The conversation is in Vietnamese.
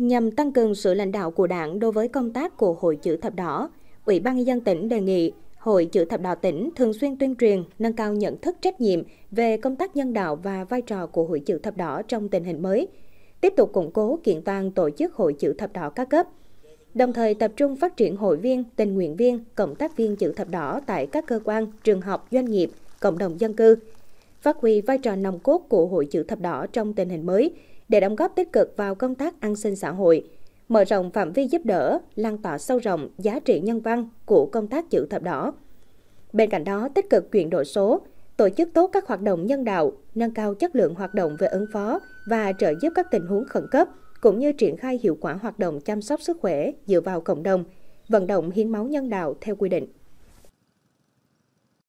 Nhằm tăng cường sự lãnh đạo của đảng đối với công tác của Hội Chữ Thập Đỏ, Ủy ban nhân dân tỉnh đề nghị Hội Chữ Thập Đỏ tỉnh thường xuyên tuyên truyền, nâng cao nhận thức trách nhiệm về công tác nhân đạo và vai trò của Hội Chữ Thập Đỏ trong tình hình mới, tiếp tục củng cố kiện toàn tổ chức Hội Chữ Thập Đỏ các cấp, đồng thời tập trung phát triển hội viên, tình nguyện viên, cộng tác viên Chữ Thập Đỏ tại các cơ quan, trường học, doanh nghiệp, cộng đồng dân cư – phát huy vai trò nòng cốt của Hội Chữ Thập Đỏ trong tình hình mới để đóng góp tích cực vào công tác an sinh xã hội, mở rộng phạm vi giúp đỡ, lan tỏa sâu rộng giá trị nhân văn của công tác chữ thập đỏ. Bên cạnh đó, tích cực chuyển đổi số, tổ chức tốt các hoạt động nhân đạo, nâng cao chất lượng hoạt động về ứng phó và trợ giúp các tình huống khẩn cấp, cũng như triển khai hiệu quả hoạt động chăm sóc sức khỏe dựa vào cộng đồng, vận động hiến máu nhân đạo theo quy định.